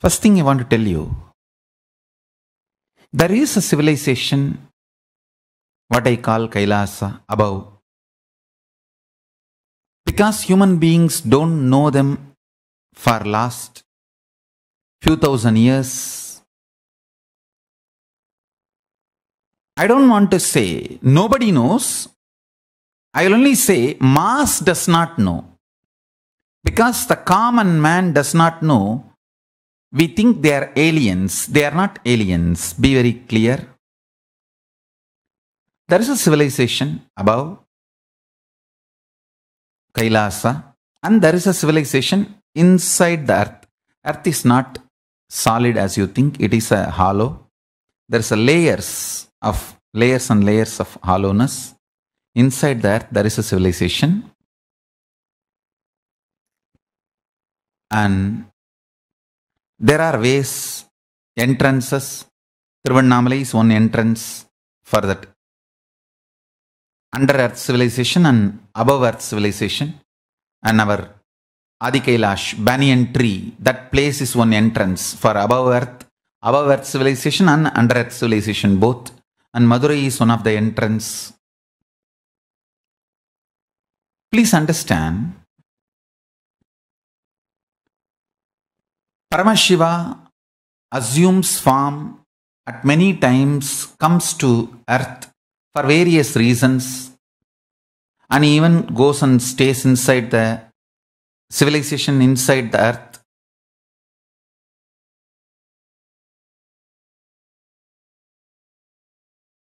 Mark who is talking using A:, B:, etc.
A: First thing I want to tell you there is a civilization, what I call Kailasa, above. Because human beings don't know them for last few thousand years. I don't want to say nobody knows. I will only say mass does not know. Because the common man does not know we think they are aliens. They are not aliens. Be very clear. There is a civilization above Kailasa, and there is a civilization inside the earth. Earth is not solid as you think, it is a hollow. There's a layers of layers and layers of hollowness. Inside the earth, there is a civilization. And there are ways, entrances. Trivannamalai is one entrance for that. Under Earth civilization and above Earth civilization, and our Adikailash, banyan tree, that place is one entrance for above Earth, above Earth civilization and under Earth civilization both. And Madurai is one of the entrance. Please understand Paramashiva assumes form at many times, comes to earth for various reasons, and even goes and stays inside the civilization
B: inside the earth